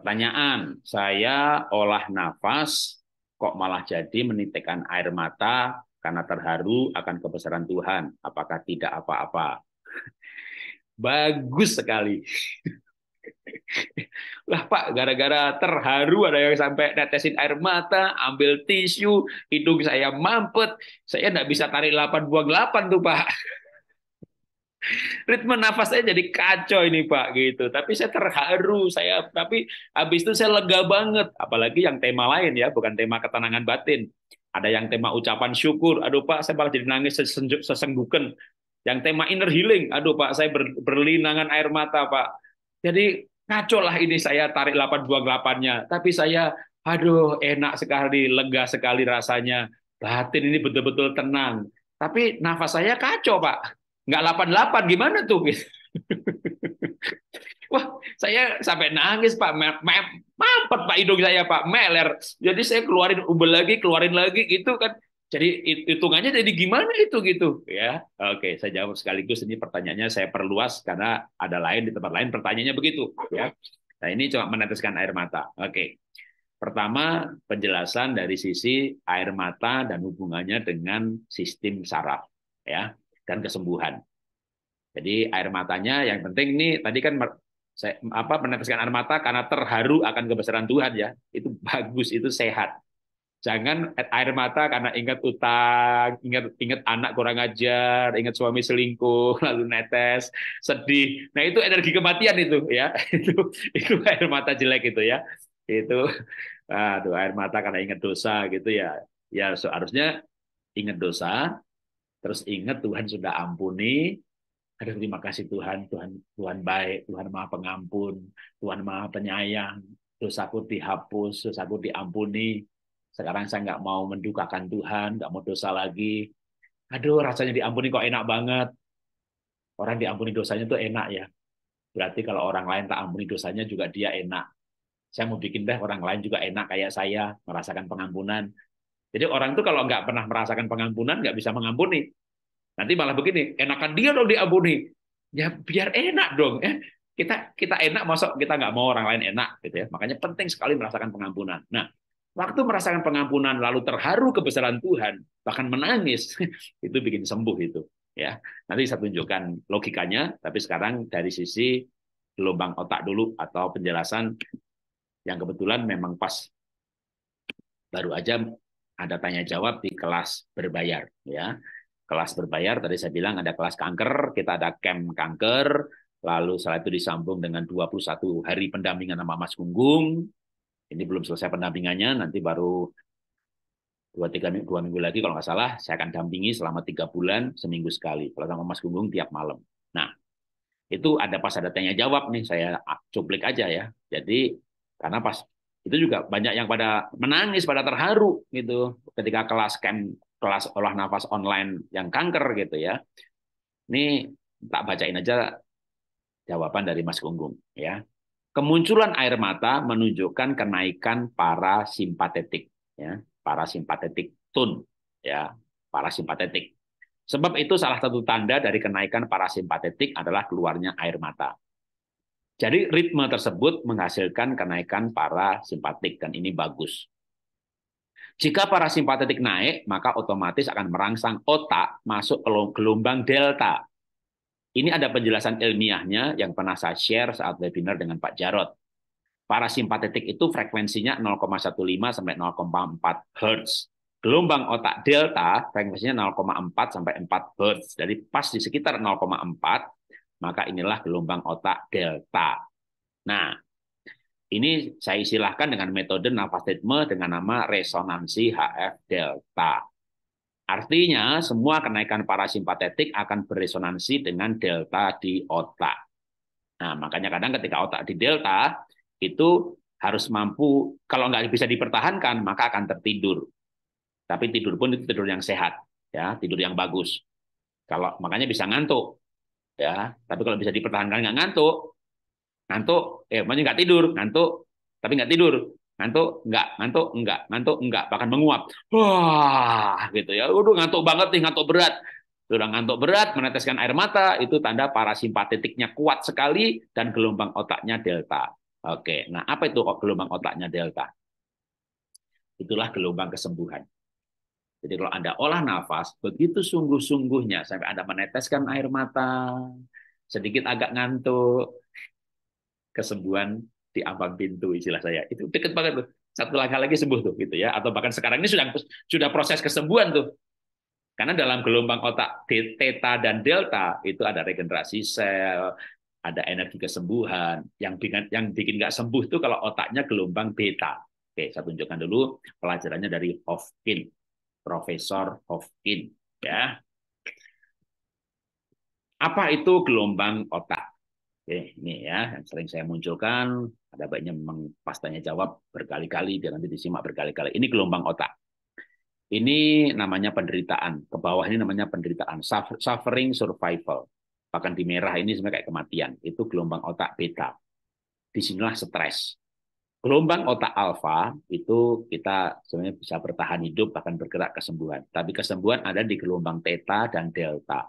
Pertanyaan, saya olah nafas, kok malah jadi menitikkan air mata karena terharu akan kebesaran Tuhan. Apakah tidak apa-apa? Bagus sekali. lah Pak, gara-gara terharu ada yang sampai netesin air mata, ambil tisu, hidung saya mampet, saya tidak bisa tarik 8 buang 8 tuh Pak. ritme nafas saya jadi kacau ini Pak gitu. Tapi saya terharu, saya tapi habis itu saya lega banget. Apalagi yang tema lain ya, bukan tema ketenangan batin. Ada yang tema ucapan syukur. Aduh Pak, saya malah jadi nangis sesenggukan. Yang tema inner healing. Aduh Pak, saya ber, berlinangan air mata Pak. Jadi kacau lah ini saya tarik delapan buang 8-nya. Tapi saya aduh enak sekali, lega sekali rasanya. Batin ini betul-betul tenang. Tapi nafas saya kacau, Pak nggak 88 gimana tuh? Wah, saya sampai nangis Pak, mampet Pak hidung saya Pak, meler. Jadi saya keluarin ubel lagi, keluarin lagi gitu kan. Jadi hitungannya jadi gimana itu gitu ya. Oke, saya jawab sekaligus ini pertanyaannya saya perluas karena ada lain di tempat lain pertanyaannya begitu ya. Nah, ini cuma meneteskan air mata. Oke. Pertama, penjelasan dari sisi air mata dan hubungannya dengan sistem saraf ya dan kesembuhan. Jadi air matanya yang penting ini tadi kan saya, apa meneteskan air mata karena terharu akan kebesaran Tuhan ya. Itu bagus, itu sehat. Jangan air mata karena ingat utang, ingat ingat anak kurang ajar, ingat suami selingkuh, lalu netes, sedih. Nah, itu energi kematian itu ya. Itu itu air mata jelek itu ya. Itu aduh air mata karena ingat dosa gitu ya. Ya seharusnya ingat dosa, Terus ingat Tuhan sudah ampuni. harus terima kasih Tuhan, Tuhan Tuhan baik, Tuhan Maha Pengampun, Tuhan Maha Penyayang. Dosaku dihapus, dosaku diampuni. Sekarang saya nggak mau mendukakan Tuhan, nggak mau dosa lagi. Aduh rasanya diampuni kok enak banget. Orang diampuni dosanya tuh enak ya. Berarti kalau orang lain tak ampuni dosanya juga dia enak. Saya mau bikin deh orang lain juga enak kayak saya, merasakan pengampunan. Jadi orang itu kalau nggak pernah merasakan pengampunan, nggak bisa mengampuni. Nanti malah begini, enakan dia dong diampuni. Ya biar enak dong. Eh, kita kita enak, masuk kita nggak mau orang lain enak, gitu ya. Makanya penting sekali merasakan pengampunan. Nah, waktu merasakan pengampunan lalu terharu kebesaran Tuhan, bahkan menangis, itu bikin sembuh itu. Ya, nanti saya tunjukkan logikanya. Tapi sekarang dari sisi gelombang otak dulu atau penjelasan yang kebetulan memang pas baru aja ada tanya jawab di kelas berbayar ya. Kelas berbayar tadi saya bilang ada kelas kanker, kita ada camp kanker, lalu setelah itu disambung dengan 21 hari pendampingan sama Mas Gunggung. Ini belum selesai pendampingannya, nanti baru dua tiga minggu, dua minggu lagi kalau nggak salah saya akan dampingi selama tiga bulan seminggu sekali kalau sama Mas Gunggung tiap malam. Nah itu ada pas ada tanya jawab nih saya cuplik aja ya. Jadi karena pas itu juga banyak yang pada menangis pada terharu gitu ketika kelas camp kelas olah nafas online yang kanker gitu ya ini tak bacain aja jawaban dari Mas Gunggung ya kemunculan air mata menunjukkan kenaikan para simpatetik ya para simpatetik tun ya para simpatetik. Sebab itu salah satu tanda dari kenaikan para simpatetik adalah keluarnya air mata. Jadi ritme tersebut menghasilkan kenaikan para simpatik dan ini bagus. Jika para simpatik naik, maka otomatis akan merangsang otak masuk ke gelombang delta. Ini ada penjelasan ilmiahnya yang pernah saya share saat webinar dengan Pak Jarot. simpatik itu frekuensinya 0,15 sampai 0,4 Hz. Gelombang otak delta frekuensinya 0,4 sampai 4 Hz. Jadi pas di sekitar 0,4 maka inilah gelombang otak delta. Nah, ini saya istilahkan dengan metode ritme dengan nama resonansi HF delta. Artinya, semua kenaikan parasimpatetik akan beresonansi dengan delta di otak. Nah, makanya kadang ketika otak di delta, itu harus mampu, kalau nggak bisa dipertahankan, maka akan tertidur. Tapi tidur pun itu tidur yang sehat, ya tidur yang bagus. Kalau makanya bisa ngantuk, ya tapi kalau bisa dipertahankan nggak ngantuk ngantuk eh maksudnya nggak tidur ngantuk tapi nggak tidur ngantuk nggak ngantuk nggak ngantuk nggak bahkan menguap wah gitu ya udah ngantuk banget nih ngantuk berat sudah ngantuk berat meneteskan air mata itu tanda parasimpatetiknya kuat sekali dan gelombang otaknya delta oke nah apa itu gelombang otaknya delta itulah gelombang kesembuhan jadi kalau Anda olah nafas, begitu sungguh-sungguhnya sampai Anda meneteskan air mata, sedikit agak ngantuk, kesembuhan di ambang pintu istilah saya. Itu deket banget tuh. Satu langkah lagi sembuh tuh gitu ya. Atau bahkan sekarang ini sudah sudah proses kesembuhan tuh. Karena dalam gelombang otak theta dan delta itu ada regenerasi sel, ada energi kesembuhan. Yang bikin yang bikin nggak sembuh tuh kalau otaknya gelombang beta. Oke, saya tunjukkan dulu pelajarannya dari Hofkin. Profesor Hofkin ya. Apa itu gelombang otak? Oke, ini ya yang sering saya munculkan. Ada banyak memang pastanya jawab berkali-kali biar nanti disimak berkali-kali. Ini gelombang otak. Ini namanya penderitaan. Ke bawah ini namanya penderitaan. Suffering survival. Bahkan di merah ini sebenarnya kayak kematian. Itu gelombang otak beta. Disinilah stres. Gelombang otak alfa itu kita sebenarnya bisa bertahan hidup bahkan bergerak kesembuhan. Tapi kesembuhan ada di gelombang theta dan delta.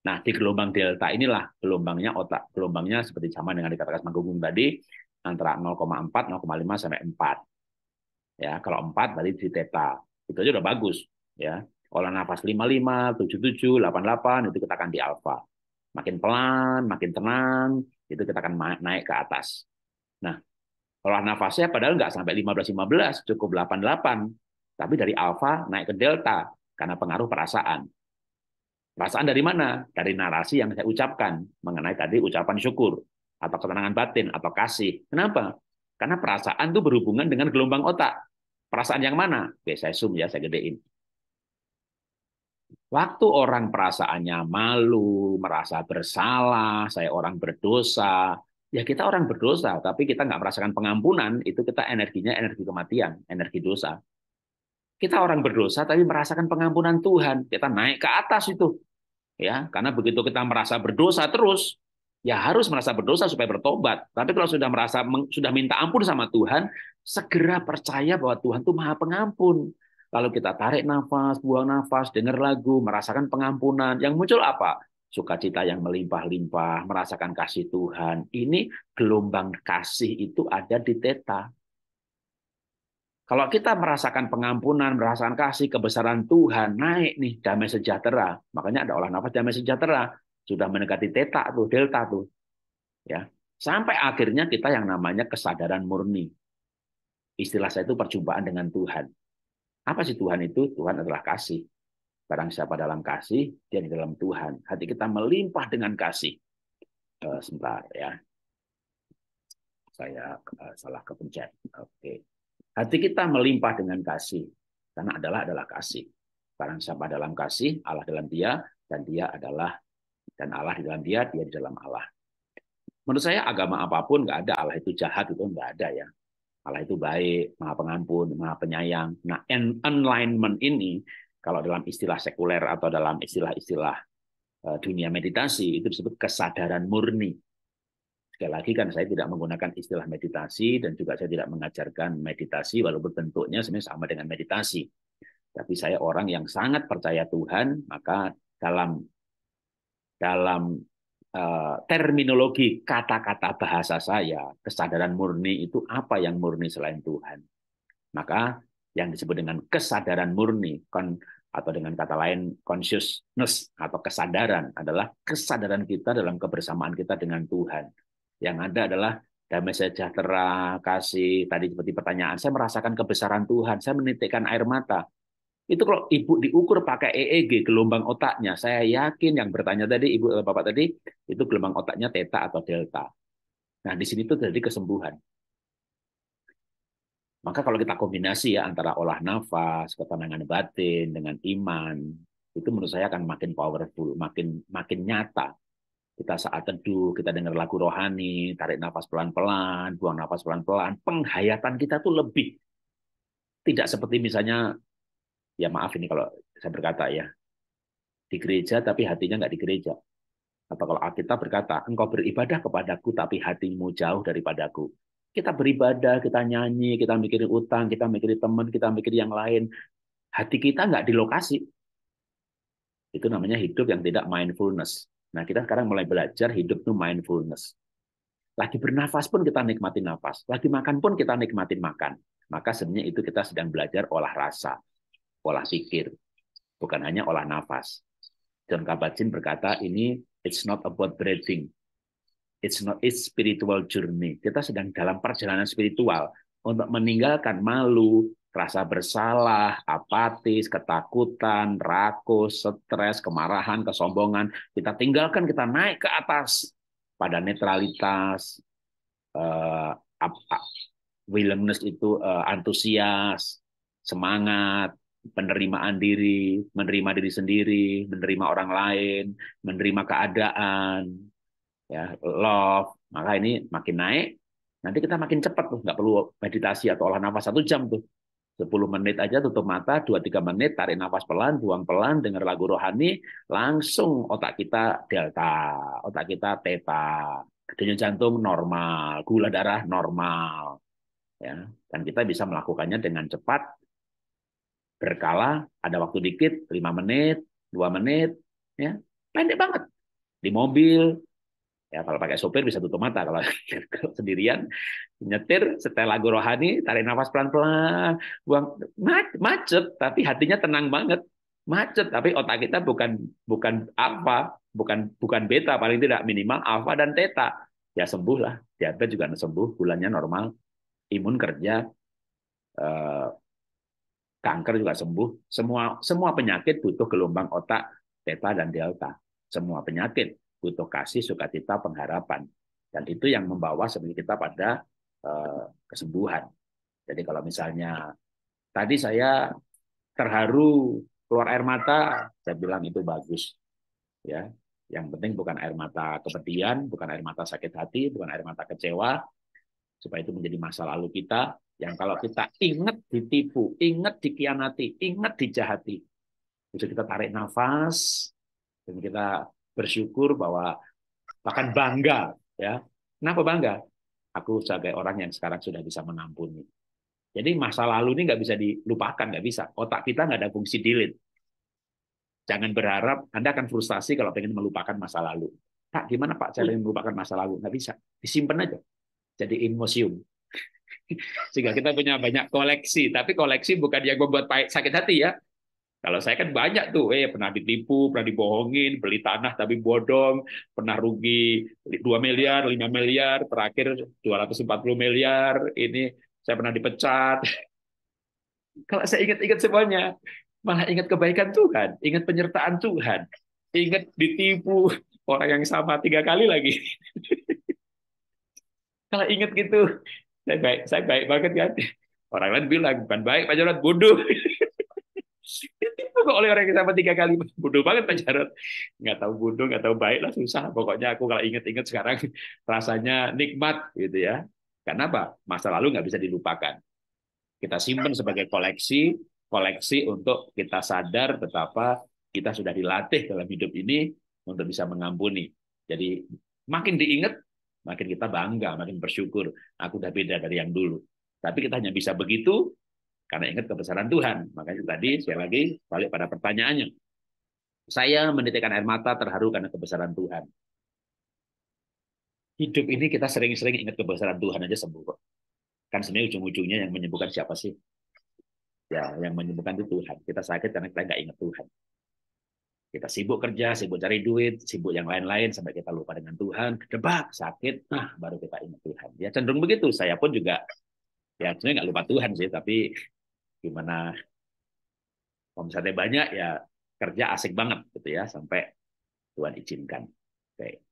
Nah, di gelombang delta inilah gelombangnya otak gelombangnya seperti sama dengan dikatakan manggung tadi antara 0,4, 0,5 sampai 4. Ya, kalau 4 berarti di theta. Itu aja udah bagus, ya. Olah nafas 55, 77, 88 itu kita akan di alfa. Makin pelan, makin tenang, itu kita akan naik ke atas. Nah, olah nafasnya padahal nggak sampai 15-15, cukup 88. Tapi dari alfa naik ke delta karena pengaruh perasaan. Perasaan dari mana? Dari narasi yang saya ucapkan mengenai tadi ucapan syukur atau ketenangan batin atau kasih. Kenapa? Karena perasaan itu berhubungan dengan gelombang otak. Perasaan yang mana? Oke, saya zoom ya, saya gedein. Waktu orang perasaannya malu, merasa bersalah, saya orang berdosa, ya kita orang berdosa, tapi kita nggak merasakan pengampunan, itu kita energinya energi kematian, energi dosa. Kita orang berdosa, tapi merasakan pengampunan Tuhan. Kita naik ke atas itu. ya Karena begitu kita merasa berdosa terus, ya harus merasa berdosa supaya bertobat. Tapi kalau sudah merasa sudah minta ampun sama Tuhan, segera percaya bahwa Tuhan itu maha pengampun. Lalu kita tarik nafas, buang nafas, dengar lagu, merasakan pengampunan. Yang muncul apa? sukacita yang melimpah-limpah, merasakan kasih Tuhan. Ini gelombang kasih itu ada di teta. Kalau kita merasakan pengampunan, merasakan kasih, kebesaran Tuhan, naik nih damai sejahtera. Makanya ada olah nafas damai sejahtera. Sudah mendekati teta tuh, delta tuh. ya Sampai akhirnya kita yang namanya kesadaran murni. Istilah saya itu perjumpaan dengan Tuhan. Apa sih Tuhan itu? Tuhan adalah kasih. Barang siapa dalam kasih, dia di dalam Tuhan. Hati kita melimpah dengan kasih. Uh, sebentar ya. Saya uh, salah kepencet. Oke. Okay. Hati kita melimpah dengan kasih. Karena adalah adalah kasih. Barang siapa dalam kasih, Allah dalam dia, dan dia adalah dan Allah di dalam dia, dia di dalam Allah. Menurut saya agama apapun nggak ada Allah itu jahat itu nggak ada ya. Allah itu baik, maha pengampun, maha penyayang. Nah, alignment ini kalau dalam istilah sekuler atau dalam istilah-istilah eh, dunia meditasi itu disebut kesadaran murni. Sekali lagi kan saya tidak menggunakan istilah meditasi dan juga saya tidak mengajarkan meditasi walaupun bentuknya sebenarnya sama dengan meditasi. Tapi saya orang yang sangat percaya Tuhan, maka dalam dalam uh, terminologi kata-kata bahasa saya, kesadaran murni itu apa yang murni selain Tuhan? Maka yang disebut dengan kesadaran murni atau dengan kata lain consciousness atau kesadaran adalah kesadaran kita dalam kebersamaan kita dengan Tuhan. Yang ada adalah damai sejahtera, kasih. Tadi seperti pertanyaan, saya merasakan kebesaran Tuhan, saya menitikkan air mata. Itu kalau ibu diukur pakai EEG gelombang otaknya, saya yakin yang bertanya tadi ibu atau eh, bapak tadi itu gelombang otaknya theta atau delta. Nah di sini itu terjadi kesembuhan. Maka kalau kita kombinasi ya antara olah nafas, ketenangan batin dengan iman, itu menurut saya akan makin powerful, makin makin nyata. Kita saat teduh, kita dengar lagu rohani, tarik nafas pelan-pelan, buang nafas pelan-pelan, penghayatan kita tuh lebih. Tidak seperti misalnya, ya maaf ini kalau saya berkata ya, di gereja tapi hatinya nggak di gereja. Atau kalau Alkitab berkata, engkau beribadah kepadaku tapi hatimu jauh daripadaku kita beribadah, kita nyanyi, kita mikirin utang, kita mikirin teman, kita mikirin yang lain. Hati kita nggak di lokasi. Itu namanya hidup yang tidak mindfulness. Nah, kita sekarang mulai belajar hidup itu mindfulness. Lagi bernafas pun kita nikmatin nafas. Lagi makan pun kita nikmatin makan. Maka sebenarnya itu kita sedang belajar olah rasa, olah pikir. Bukan hanya olah nafas. John Kabat-Zinn berkata, ini it's not about breathing, It's not it's spiritual journey. Kita sedang dalam perjalanan spiritual untuk meninggalkan malu, rasa bersalah, apatis, ketakutan, rakus, stres, kemarahan, kesombongan. Kita tinggalkan, kita naik ke atas pada netralitas, uh, eh, up, up. willingness itu uh, antusias, semangat, penerimaan diri, menerima diri sendiri, menerima orang lain, menerima keadaan, ya love maka ini makin naik nanti kita makin cepat tuh nggak perlu meditasi atau olah nafas satu jam tuh 10 menit aja tutup mata, 2-3 menit tarik nafas pelan, buang pelan, dengar lagu rohani, langsung otak kita delta, otak kita theta, denyut jantung normal, gula darah normal. Ya, dan kita bisa melakukannya dengan cepat, berkala, ada waktu dikit, 5 menit, 2 menit, ya. Pendek banget. Di mobil, Ya, kalau pakai sopir bisa tutup mata. Kalau, sendirian, nyetir, setelah lagu rohani, tarik nafas pelan-pelan, buang macet, tapi hatinya tenang banget. Macet, tapi otak kita bukan bukan apa bukan bukan beta, paling tidak minimal alfa dan theta. Ya sembuh lah, diabetes juga sembuh, bulannya normal, imun kerja, eh, kanker juga sembuh. Semua semua penyakit butuh gelombang otak, theta dan delta. Semua penyakit butuh kasih, sukacita, pengharapan. Dan itu yang membawa sebenarnya kita pada eh, kesembuhan. Jadi kalau misalnya tadi saya terharu keluar air mata, saya bilang itu bagus. Ya, yang penting bukan air mata kepedihan, bukan air mata sakit hati, bukan air mata kecewa, supaya itu menjadi masa lalu kita. Yang kalau kita ingat ditipu, ingat dikianati, ingat dijahati, bisa kita tarik nafas dan kita bersyukur bahwa bahkan bangga ya. Kenapa bangga? Aku sebagai orang yang sekarang sudah bisa menampuni. Jadi masa lalu ini nggak bisa dilupakan, nggak bisa. Otak kita nggak ada fungsi delete. Jangan berharap Anda akan frustasi kalau pengen melupakan masa lalu. Pak, gimana Pak saya ingin melupakan masa lalu? Nggak bisa. Disimpan aja. Jadi in museum. Sehingga kita punya banyak koleksi. Tapi koleksi bukan yang membuat sakit hati ya. Kalau saya kan banyak tuh, eh pernah ditipu, pernah dibohongin, beli tanah tapi bodong, pernah rugi 2 miliar, 5 miliar, terakhir 240 miliar, ini saya pernah dipecat. Kalau saya ingat-ingat semuanya, malah ingat kebaikan Tuhan, ingat penyertaan Tuhan, ingat ditipu orang yang sama tiga kali lagi. Kalau ingat gitu, saya baik, saya baik banget kan. Orang lain bilang, bukan baik, Pak Jorat, bodoh. kok oleh orang yang sama tiga kali bodoh banget Pak Jarod nggak tahu bodoh nggak tahu baik lah susah pokoknya aku kalau inget-inget sekarang rasanya nikmat gitu ya karena apa masa lalu nggak bisa dilupakan kita simpan sebagai koleksi koleksi untuk kita sadar betapa kita sudah dilatih dalam hidup ini untuk bisa mengampuni jadi makin diingat makin kita bangga makin bersyukur aku udah beda dari yang dulu tapi kita hanya bisa begitu karena ingat kebesaran Tuhan. Makanya tadi sekali lagi balik pada pertanyaannya. Saya menitikkan air mata terharu karena kebesaran Tuhan. Hidup ini kita sering-sering ingat kebesaran Tuhan aja sembuh Kan sebenarnya ujung-ujungnya yang menyembuhkan siapa sih? Ya, yang menyembuhkan itu Tuhan. Kita sakit karena kita nggak ingat Tuhan. Kita sibuk kerja, sibuk cari duit, sibuk yang lain-lain sampai kita lupa dengan Tuhan. Kedebak, sakit, nah baru kita ingat Tuhan. Ya cenderung begitu. Saya pun juga ya sebenarnya nggak lupa Tuhan sih, tapi gimana kalau misalnya banyak ya kerja asik banget gitu ya sampai Tuhan izinkan. Oke. Okay.